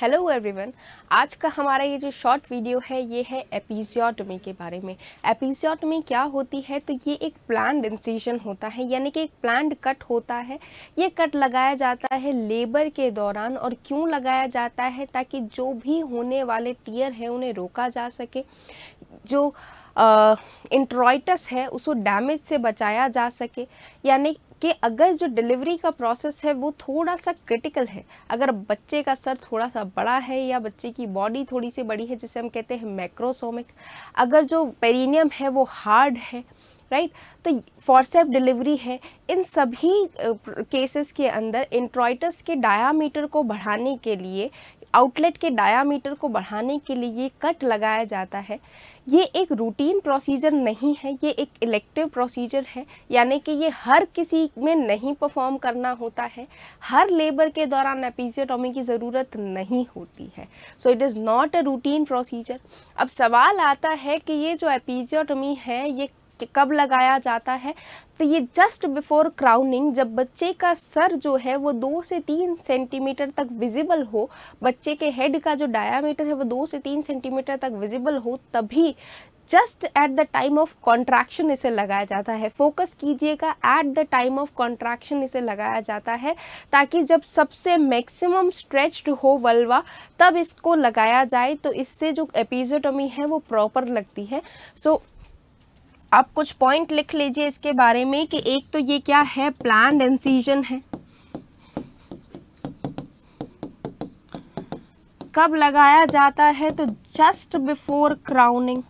Hello everyone आज का हमारा ये जो शॉर्ट वीडियो है ये है एपिजियोटमी के बारे में एपिजियोटमी क्या होती है तो ये एक प्लान्ड इंसिजन होता है यानी कि एक प्लान्ड कट होता है ये कट लगाया जाता है लेबर के दौरान और क्यों लगाया जाता है ताकि जो भी होने वाले टीयर हैं उन्हें रोका जा सके जो इंट्रॉइटस है उसको डैमेज से बचाया जा सके यानी कि अगर जो डिलीवरी का प्रोसेस है वो थोड़ा सा क्रिटिकल है अगर बच्चे का सर थोड़ा सा बड़ा है या बच्चे की बॉडी थोड़ी सी बड़ी है जिसे हम कहते हैं मैक्रोसोमिक अगर जो पेरिनियम है वो हार्ड है राइट right? तो फॉरसेप डिलीवरी है इन सभी केसेस के अंदर इंट्रॉइटस के डायामीटर को बढ़ाने के लिए आउटलेट के डायामीटर को बढ़ाने के लिए ये कट लगाया जाता है ये एक रूटीन प्रोसीजर नहीं है ये एक इलेक्टिव प्रोसीजर है यानी कि ये हर किसी में नहीं परफॉर्म करना होता है हर लेबर के दौरान एपिजियोटॉमी की ज़रूरत नहीं होती है so it is not a routine procedure अब सवाल आता है कि ये जो एपिजियोटॉमी है ये कब लगाया जाता है तो ये जस्ट बिफोर क्राउनिंग जब बच्चे का सर जो है वो दो से तीन सेंटीमीटर तक विजिबल हो बच्चे के हेड का जो डायामीटर है वो दो से तीन सेंटीमीटर तक विजिबल हो तभी just at the time of contraction इसे लगाया जाता है फोकस कीजिएगा at the time of contraction इसे लगाया जाता है ताकि जब सबसे मैक्सिमम स्ट्रेच्ड हो वल्वा तब इसको लगाया जाए तो इससे जो एपिजोटमी है वो प्रॉपर लगती है सो so, आप कुछ पॉइंट लिख लीजिए इसके बारे में कि एक तो ये क्या है प्लान इंसीजन है कब लगाया जाता है तो just before crowning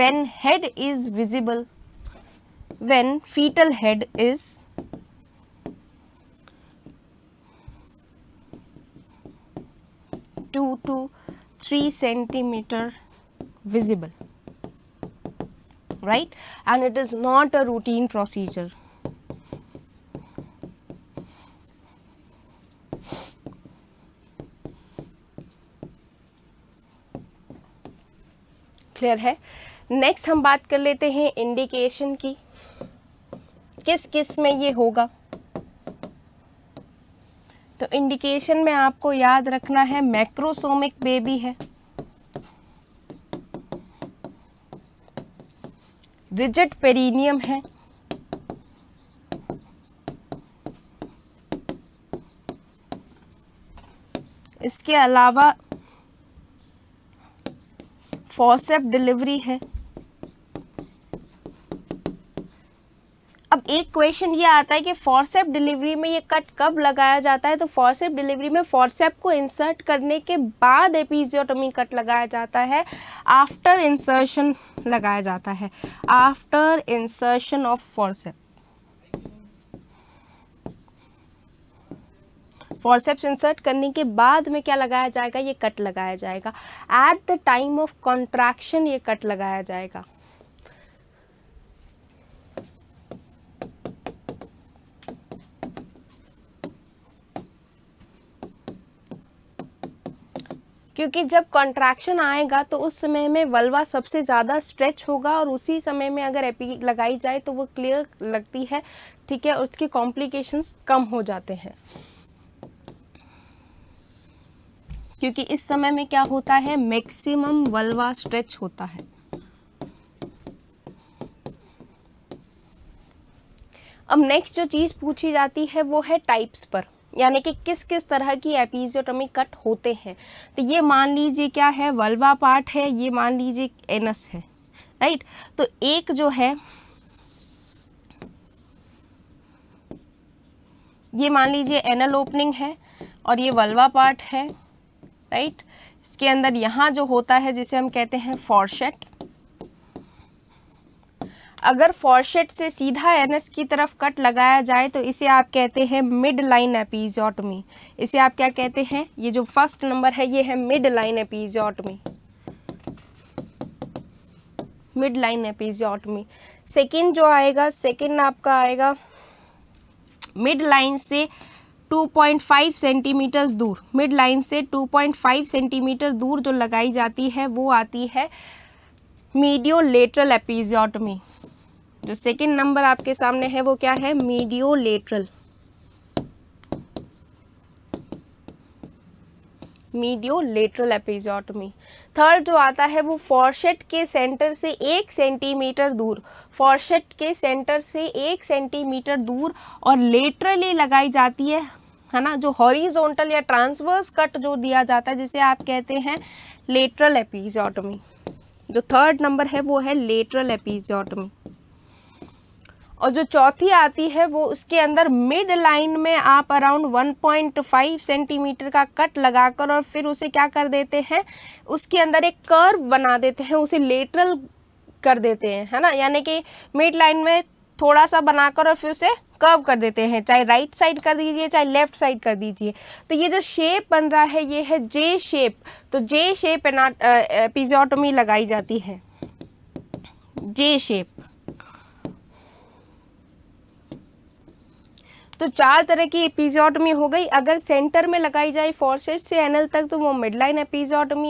when head is visible when fetal head is two two 3 centimeter visible right and it is not a routine procedure clear है नेक्स्ट हम बात कर लेते हैं इंडिकेशन की किस किस में ये होगा तो इंडिकेशन में आपको याद रखना है मैक्रोसोमिक बेबी है रिजिट पेरिनियम है इसके अलावा फॉसेप डिलीवरी है एक क्वेश्चन ये आता है कि फॉरसेप डिलीवरी में ये कट कब लगाया जाता है तो फॉरसेप डिलीवरी में फॉरसेप को इंसर्ट करने के बाद एपिजियोटोमी कट लगाया जाता है आफ्टर इंसर्शन लगाया जाता है after insertion of forcep forceps insert करने के बाद में क्या लगाया जाएगा ये कट लगाया जाएगा at the time of contraction ये कट लगाया जाएगा क्योंकि जब कॉन्ट्रैक्शन आएगा तो उस समय में वल्वा सबसे ज़्यादा स्ट्रेच होगा और उसी समय में अगर एपी लगाई जाए तो वो क्लियर लगती है ठीक है उसके कॉम्प्लिकेशंस कम हो जाते हैं क्योंकि इस समय में क्या होता है मैक्सिमम वल्वा स्ट्रेच होता है अब नेक्स्ट जो चीज़ पूछी जाती है वो है टाइप्स पर यानी कि किस किस तरह की एपिजियोटॉमिक कट होते हैं तो ये मान लीजिए क्या है वल्वा पार्ट है ये मान लीजिए एनस है राइट तो एक जो है ये मान लीजिए एनल ओपनिंग है और ये वल्वा पार्ट है राइट इसके अंदर यहाँ जो होता है जिसे हम कहते हैं फॉरशेट अगर फॉरशेट से सीधा एनएस की तरफ कट लगाया जाए तो इसे आप कहते हैं मिड लाइन एपीजियोटमी इसे आप क्या कहते हैं ये जो फर्स्ट नंबर है ये है mid line episiotomy mid line episiotomy second जो आएगा सेकेंड आपका आएगा मिड लाइन से 2.5 सेंटीमीटर दूर मिड लाइन से 2.5 सेंटीमीटर दूर जो लगाई जाती है वो आती है मीडियो लेटरल एपीजियोटमी जो सेकेंड नंबर आपके सामने है वो क्या है lateral medio lateral episiotomy third जो आता है वो फॉर्शेट के सेंटर से एक सेंटीमीटर दूर फॉर्शेट के सेंटर से एक सेंटीमीटर दूर और लेटरली लगाई जाती है है ना जो हॉरिजोंटल या ट्रांसवर्स कट जो दिया जाता है जिसे आप कहते हैं लेटरल एपिजोटमी जो थर्ड नंबर है वो है लेटरल एपिजोटमी और जो चौथी आती है वो उसके अंदर मिड लाइन में आप अराउंड 1.5 सेंटीमीटर का कट लगाकर और फिर उसे क्या कर देते हैं उसके अंदर एक कर्व बना देते हैं उसे लेटरल कर देते हैं है ना यानी कि मिड लाइन में थोड़ा सा बनाकर और फिर उसे कर्व कर देते हैं चाहे राइट साइड कर दीजिए चाहे लेफ्ट साइड कर दीजिए तो ये जो शेप बन रहा है ये है जे शेप तो जे शेप एपिजियोटमी लगाई जाती है जे शेप तो चार तरह की एपिजियोटमी हो गई अगर सेंटर में लगाई जाए फोर्सेज से एनल तक तो वो मिड लाइन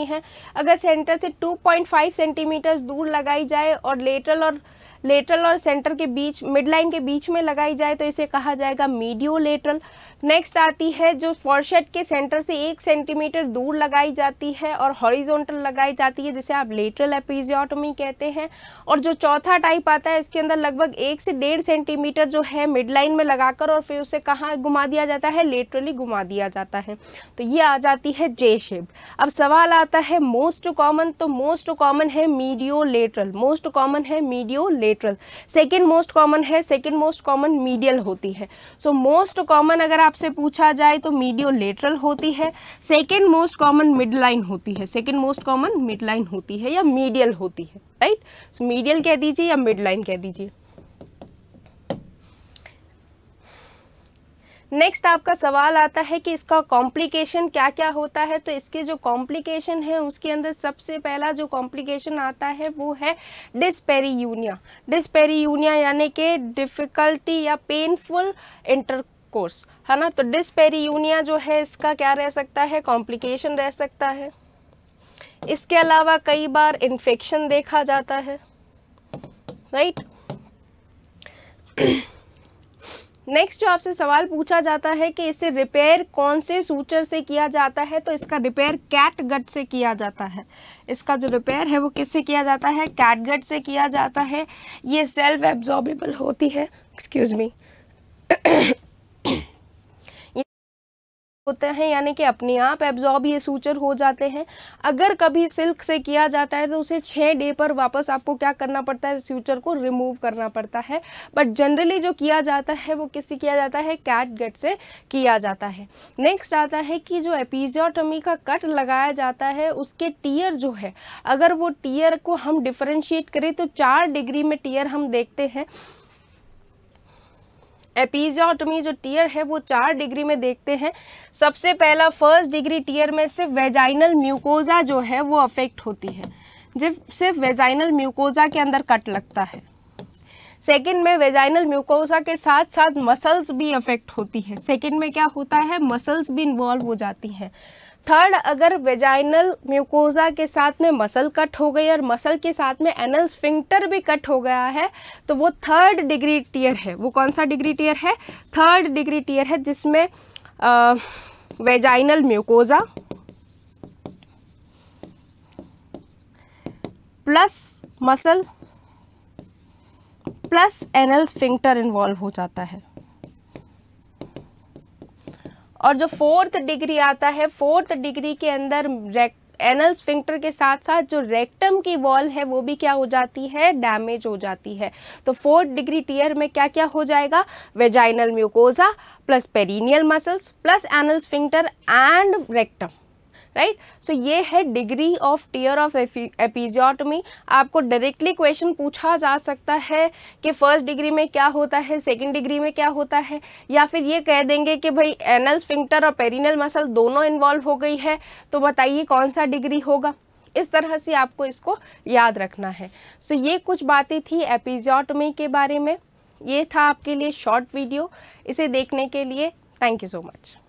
है अगर सेंटर से 2.5 सेंटीमीटर्स दूर लगाई जाए और लेटरल और लेटरल और सेंटर के बीच मिड लाइन के बीच में लगाई जाए तो इसे कहा जाएगा मीडियो लेटरल नेक्स्ट आती है जो फॉरशेट के सेंटर से एक सेंटीमीटर दूर लगाई जाती है और हॉरिजोंटल लगाई जाती है जिसे आप लेटरल एपिजियोटोमी कहते हैं और जो चौथा टाइप आता है इसके अंदर लगभग एक से डेढ़ सेंटीमीटर जो है मिड लाइन में लगाकर और फिर उसे कहाँ घुमा दिया जाता है लेटरली घुमा दिया जाता है तो ये आ जाती है जे शेप अब सवाल आता है मोस्ट कॉमन तो मोस्ट कॉमन है मीडियो लेटरल मोस्ट कॉमन है medio letter lateral second most common है सेकेंड मोस्ट कॉमन मीडियल होती है सो मोस्ट कॉमन अगर आपसे पूछा जाए तो मीडियो लेटरल होती है second most common midline होती है second most common midline होती है या मीडियल होती है राइट सो मीडियल कह दीजिए या मिड लाइन कह दीजिए नेक्स्ट आपका सवाल आता है कि इसका कॉम्प्लिकेशन क्या क्या होता है तो इसके जो कॉम्प्लिकेशन है उसके अंदर सबसे पहला जो कॉम्प्लिकेशन आता है वो है डिस्पेरी यूनिया डिस्पेरी यूनिया यानी कि डिफ़िकल्टी या पेनफुल इंटर कोर्स है ना तो डिस्पेरी यूनिया जो है इसका क्या रह सकता है कॉम्प्लिकेशन रह सकता है इसके अलावा कई बार इन्फेक्शन देखा जाता है राइट right? नेक्स्ट जो आपसे सवाल पूछा जाता है कि इसे रिपेयर कौन से सूचर से किया जाता है तो इसका रिपेयर कैटगट से किया जाता है इसका जो रिपेयर है वो किससे किया जाता है कैटगट से किया जाता है ये सेल्फ एब्जॉर्बेबल होती है एक्सक्यूज़ मी होते हैं यानी कि अपने आप एब्जॉर्ब ये सूचर हो जाते हैं अगर कभी सिल्क से किया जाता है तो उसे छः डे पर वापस आपको क्या करना पड़ता है सूचर को रिमूव करना पड़ता है बट जनरली जो किया जाता है वो किससे किया जाता है कैट गट से किया जाता है नेक्स्ट आता है कि जो एपिजियोटमी का कट लगाया जाता है उसके टीयर जो है अगर वो टीयर को हम डिफ्रेंशिएट करें तो चार डिग्री में टीयर हम देखते हैं एपीजियोटमी जो टीयर है वो चार डिग्री में देखते हैं सबसे पहला फर्स्ट डिग्री टीयर में सिर्फ वेजाइनल म्यूकोजा जो है वो अफेक्ट होती है जब सिर्फ वेजाइनल म्यूकोजा के अंदर कट लगता है सेकेंड में वेजाइनल म्यूकोजा के साथ साथ मसल्स भी अफेक्ट होती है सेकेंड में क्या होता है मसल्स भी इन्वॉल्व हो जाती हैं थर्ड अगर वेजाइनल म्यूकोजा के साथ में मसल कट हो गई और मसल के साथ में एनल स्फिंक्टर भी कट हो गया है तो वो थर्ड डिग्री टीयर है वो कौन सा डिग्री टीयर है थर्ड डिग्री टीयर है जिसमें vaginal mucosa plus muscle plus anal sphincter involve हो जाता है और जो फोर्थ डिग्री आता है फोर्थ डिग्री के अंदर एनल स्फिंक्टर के साथ साथ जो रेक्टम की वॉल है वो भी क्या हो जाती है डैमेज हो जाती है तो फोर्थ डिग्री टीयर में क्या क्या हो जाएगा vaginal mucosa plus perineal muscles plus anal sphincter and rectum right so ये है degree of tear of episiotomy आपको डायरेक्टली क्वेश्चन पूछा जा सकता है कि फर्स्ट डिग्री में क्या होता है सेकेंड डिग्री में क्या होता है या फिर ये कह देंगे कि भाई एनल स्फिंक्टर और पेरिनल मसल दोनों इन्वॉल्व हो गई है तो बताइए कौन सा डिग्री होगा इस तरह से आपको इसको याद रखना है सो so, ये कुछ बातें थी एपिजियोटमी के बारे में ये था आपके लिए शॉर्ट वीडियो इसे देखने के लिए थैंक यू सो मच